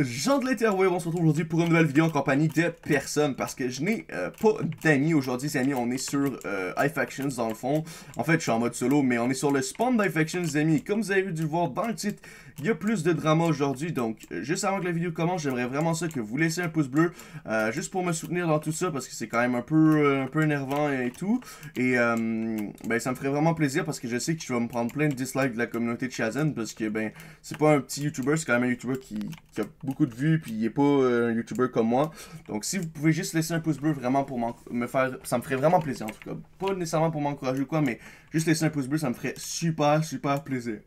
Jean de l'Interweb, on se retrouve aujourd'hui pour une nouvelle vidéo en compagnie de personne parce que je n'ai euh, pas d'amis aujourd'hui, les amis, on est sur euh, iFactions dans le fond. En fait, je suis en mode solo, mais on est sur le spawn d'iFactions, les amis. Comme vous avez dû le voir dans le titre, il y a plus de drama aujourd'hui, donc euh, juste avant que la vidéo commence, j'aimerais vraiment ça que vous laissiez un pouce bleu, euh, juste pour me soutenir dans tout ça, parce que c'est quand même un peu, euh, un peu énervant et tout. Et ben, ça me ferait vraiment plaisir, parce que je sais que je vas me prendre plein de dislikes de la communauté de Shazen, parce que ben c'est pas un petit YouTuber, c'est quand même un YouTuber qui, qui, a beaucoup de vues, puis il est pas un YouTuber comme moi. Donc si vous pouvez juste laisser un pouce bleu, vraiment pour me faire, ça me ferait vraiment plaisir en tout cas. Pas nécessairement pour m'encourager ou quoi, mais juste laisser un pouce bleu, ça me ferait super, super plaisir.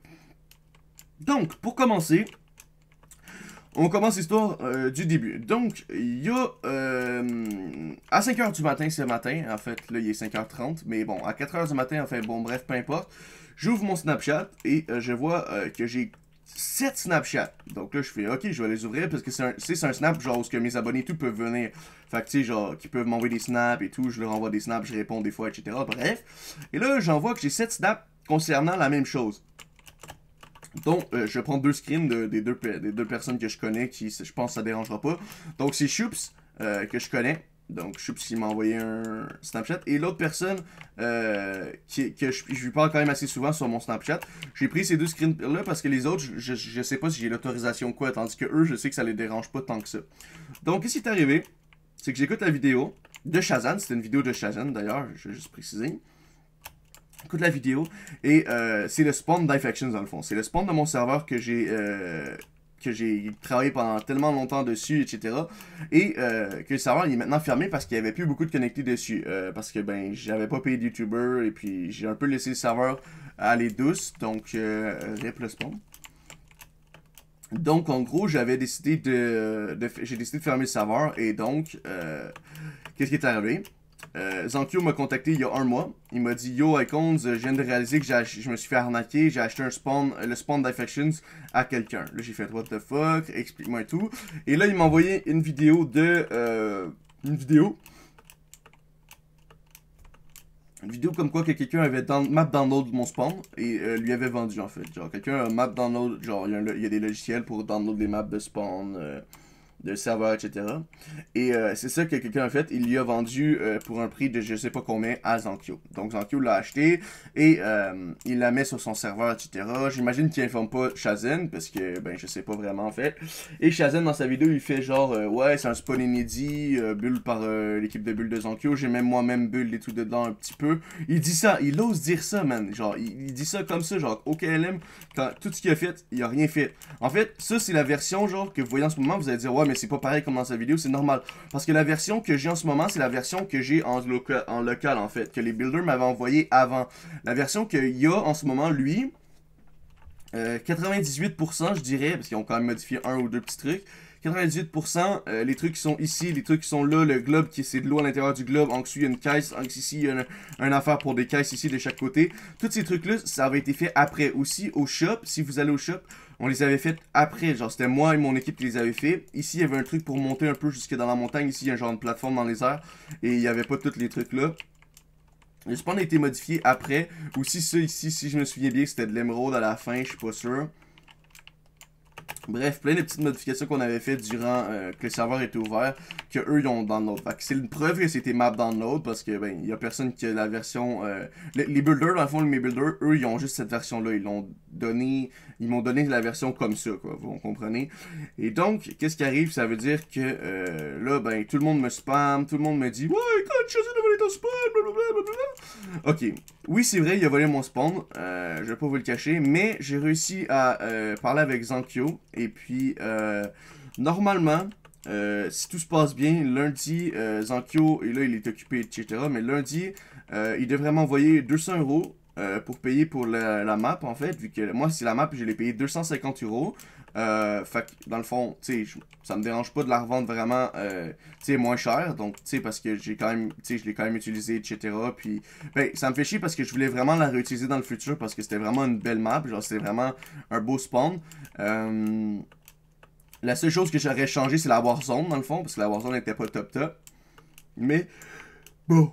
Donc, pour commencer, on commence l'histoire euh, du début. Donc, il y a... Euh, à 5h du matin, ce matin, en fait, là, il est 5h30, mais bon, à 4h du matin, enfin, bon, bref, peu importe. J'ouvre mon Snapchat et euh, je vois que j'ai 7 Snapchat. Donc là, je fais, ok, je vais les ouvrir parce que c'est un, Snap, genre, où que mes abonnés tout peuvent venir. Fait que, tu sais, genre, qui peuvent m'envoyer des snaps et tout, je leur envoie des snaps, je réponds des fois, etc. Bref. Et là, j'en que j'ai 7 snaps concernant la même chose. Donc, euh, je je prends deux screens des, deux, personnes que je connais, qui, je pense, ça dérangera pas. Donc, c'est Shoops euh, que je connais. Donc, Shoops qui m'a envoyé un Snapchat. Et l'autre personne, euh, que je, lui parle quand même assez souvent sur mon Snapchat, j'ai pris ces deux screens-là parce que les autres, je, je sais pas si j'ai l'autorisation ou quoi, tandis que eux, je sais que ça les dérange pas tant que ça. Donc, qu'est-ce qui est arrivé? C'est que j'écoute la vidéo de Shazan. c'était une vidéo de Shazan, d'ailleurs, je vais juste préciser écoute la vidéo. Et euh, c'est le spawn d'Ifactions dans le fond. C'est le spawn de mon serveur que j'ai euh, que j'ai travaillé pendant tellement longtemps dessus, etc. Et euh, que le serveur est maintenant fermé parce qu'il n'y avait plus beaucoup de connectés dessus. parce que ben j'avais pas payé de YouTuber et puis j'ai un peu laissé le serveur aller douce. Donc rip le spawn. Donc, en gros, j'avais décidé de j'ai décidé de fermer le serveur et donc, qu'est-ce qui est arrivé euh, Zankyo m'a contacté il y a un mois. Il m'a dit Yo Icons, je viens de réaliser que je me suis fait arnaquer, j'ai acheté un spawn, le spawn d'Affections à quelqu'un. Là j'ai fait What the fuck, explique-moi tout. Et là il m'a envoyé une vidéo de. Euh, une vidéo. Une vidéo comme quoi que quelqu'un avait dans, map download mon spawn et euh, lui avait vendu en fait. Genre quelqu'un a map download, genre il y, y, a des logiciels pour download des maps de spawn. Euh de serveur, etc. Et euh, c'est ça que quelqu'un a fait. Il lui a vendu euh, pour un prix de je sais pas combien à Zankyo. Donc Zankyo l'a acheté et euh, il la met sur son serveur, etc. J'imagine qu'il informe pas Shazen parce que ben je sais pas vraiment en fait. Et Shazen dans sa vidéo il fait genre ouais c'est un spawn inédit, bulle par l'équipe de bulle de Zankyo. J'ai même moi-même bulle et tout dedans un petit peu. Il dit ça, il ose dire ça man. Genre il, dit ça comme ça genre OKLM. tout ce qu'il a fait il a rien fait. En fait ça c'est la version genre que vous voyez en ce moment vous allez dire ouais mais c'est pas pareil comme dans sa vidéo, c'est normal. Parce que la version que j'ai en ce moment, c'est la version que j'ai en, local, en fait, que les builders m'avaient envoyé avant. La version qu'il y a en ce moment, lui, 98%, euh, je dirais, parce qu'ils ont quand même modifié un ou deux petits trucs. 98%, euh, les trucs qui sont ici, les trucs qui sont là, le globe, qui c'est de l'eau à l'intérieur du globe, en dessous il y a une caisse, en dessous il y a un affaire pour des caisses ici de chaque côté. Tous ces trucs-là, ça avait été fait après. Aussi au shop, si vous allez au shop, on les avait faites après. Genre, c'était moi et mon équipe qui les avait fait. Ici, il y avait un truc pour monter un peu jusque dans la montagne. Ici, il y a un genre de plateforme dans les airs. Et il n'y avait pas tous les trucs là. Le spawn a été modifié après. Aussi, ça ici, si je me souviens bien, c'était de l'émeraude à la fin, je suis pas sûr. Bref, plein de petites modifications qu'on avait fait durant euh, que le serveur était ouvert, que eux ils ont download. Fait c'est une preuve que c'était map download parce que ben y a personne qui a la version. Euh, les, builders, dans le fond, les builders, eux, ils ont juste cette version-là. Ils l'ont donné. Ils m'ont donné la version comme ça, quoi. Vous comprenez? Et donc, qu'est-ce qui arrive? Ça veut dire que euh, là, ben, tout le monde me spam, tout le monde me dit Ouais, quand tu as une ton spam, blablabla. Ok. Oui, c'est vrai, il a volé mon spawn. Euh, je vais pas vous le cacher. Mais j'ai réussi à euh, parler avec Zankyo. Et puis, euh, normalement, si tout se passe bien, lundi, Zankyo, et là, il est occupé, etc. Mais lundi, il devrait m'envoyer 200 euros euh, pour payer pour la, map, en fait, vu que moi, c'est la map, je l'ai payé 250 euros. Euh, fait que, dans le fond, tu sais, ça me dérange pas de la revendre vraiment, euh, moins cher. Donc, tu sais, parce que j'ai quand même, tu je l'ai quand même utilisé, etc. Puis, ben, ça me fait chier parce que je voulais vraiment la réutiliser dans le futur parce que c'était vraiment une belle map. Genre, c'était vraiment un beau spawn. la seule chose que j'aurais changé, c'est la Warzone, dans le fond, parce que la Warzone n'était pas top top. Mais, bon,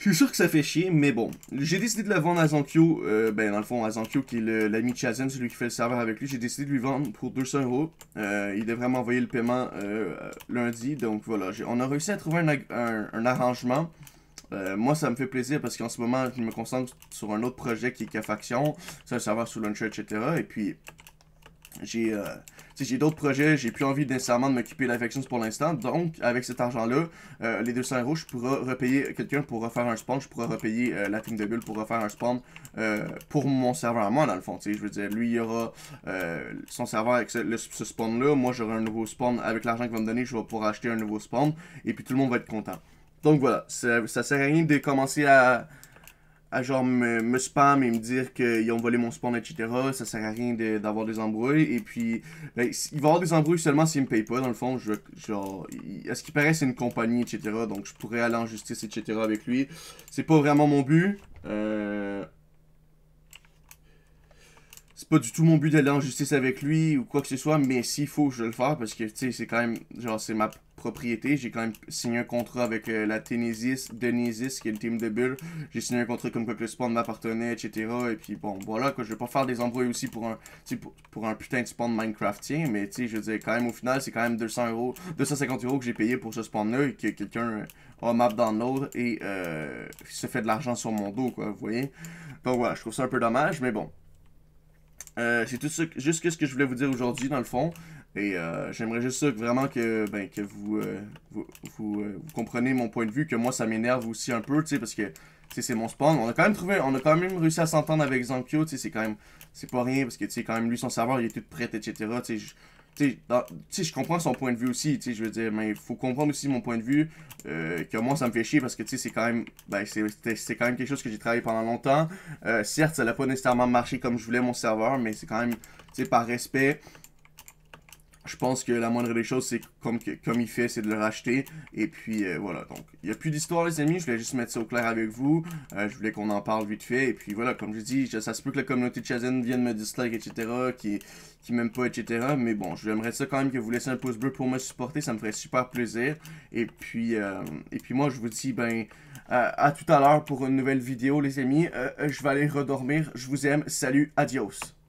je suis sûr que ça fait chier, mais bon. J'ai décidé de le vendre à Zankyo. Euh, ben, dans le fond, à Zankyo, qui est l'ami Chazen, celui qui fait le serveur avec lui. J'ai décidé de lui vendre pour 200 euros. Euh, il devrait m'envoyer le paiement euh, lundi. Donc voilà, on a réussi à trouver un, arrangement. moi, ça me fait plaisir parce qu'en ce moment, je me concentre sur un autre projet qui est K-Faction. C'est un serveur sous Launcher, etc. Et puis, j'ai euh, j'ai d'autres projets, j'ai plus envie nécessairement de m'occuper d'Affections pour l'instant. Donc, avec cet argent-là, euh, les 200 euros, je pourrais repayer quelqu'un pour refaire un spawn, je pourrais repayer euh, la team de bulle pour refaire un spawn euh, pour mon serveur à moi, dans le fond. Je veux dire, lui, il y aura son serveur avec ce, spawn-là. Moi, j'aurai un nouveau spawn. Avec l'argent qu'il va me donner, je vais pouvoir acheter un nouveau spawn. Et puis, tout le monde va être content. Donc voilà, ça, ça sert à rien de commencer à à genre me, spam et me dire qu'ils ont volé mon spawn, etc. Ça sert à rien d'avoir des embrouilles. Et puis, ben, il va avoir des embrouilles seulement s'ils me paye pas, dans le fond. genre, à ce qui paraît, c'est une compagnie, etc. Donc, je pourrais aller en justice, etc. avec lui. C'est pas vraiment mon but. Euh, c'est pas du tout mon but d'aller en justice avec lui ou quoi que ce soit, mais s'il faut, je vais le faire parce que, tu sais, c'est quand même, genre, c'est ma propriété. J'ai quand même signé un contrat avec euh, la Ténésis, Denisis, qui est une team de bulles. J'ai signé un contrat comme quoi que spawn m'appartenait, etc. Et puis bon, voilà, quoi, je vais pas faire des embrouilles aussi pour un, pour, pour, un putain de spawn Minecraftien, mais tu sais, je veux dire, quand même, au final, c'est quand même 200 euros, 250 euros que j'ai payé pour ce spawn-là et que quelqu'un euh, a map download et euh, se fait de l'argent sur mon dos, quoi, vous voyez. Donc voilà, je trouve ça un peu dommage, mais bon. c'est tout ce, juste ce que je voulais vous dire aujourd'hui, dans le fond. Et j'aimerais juste vraiment que, que vous, compreniez vous, comprenez mon point de vue, que moi ça m'énerve aussi un peu, tu parce que c'est mon spawn. On a quand même trouvé, on a quand même réussi à s'entendre avec Zankyo, tu c'est quand même, c'est pas rien, parce que tu sais, quand même, lui, son serveur, il est tout prêt, etc. je comprends son point de vue aussi, tu je veux dire, mais il faut comprendre aussi mon point de vue, que moi, ça me fait chier parce que, tu sais, c'est quand même, c'est quand quelque chose que j'ai travaillé pendant longtemps. certes, ça n'a pas nécessairement marché comme je voulais mon serveur, mais c'est quand même, tu par respect, je pense que la moindre des choses, c'est comme, comme il fait, c'est de le racheter. Et puis euh, voilà, donc il n'y a plus d'histoire les amis, je voulais juste mettre ça au clair avec vous. Euh, je voulais qu'on en parle vite fait. Et puis voilà, comme je dis, ça se peut que la communauté de Chazen vienne me dislike, etc., qui, qui m'aime pas, etc. Mais bon, j'aimerais ça quand même que vous laissiez un pouce bleu pour me supporter, ça me ferait super plaisir. Et puis, euh, et puis moi, je vous dis, ben, à tout à l'heure pour une nouvelle vidéo les amis. je vais aller redormir, je vous aime, salut, adios.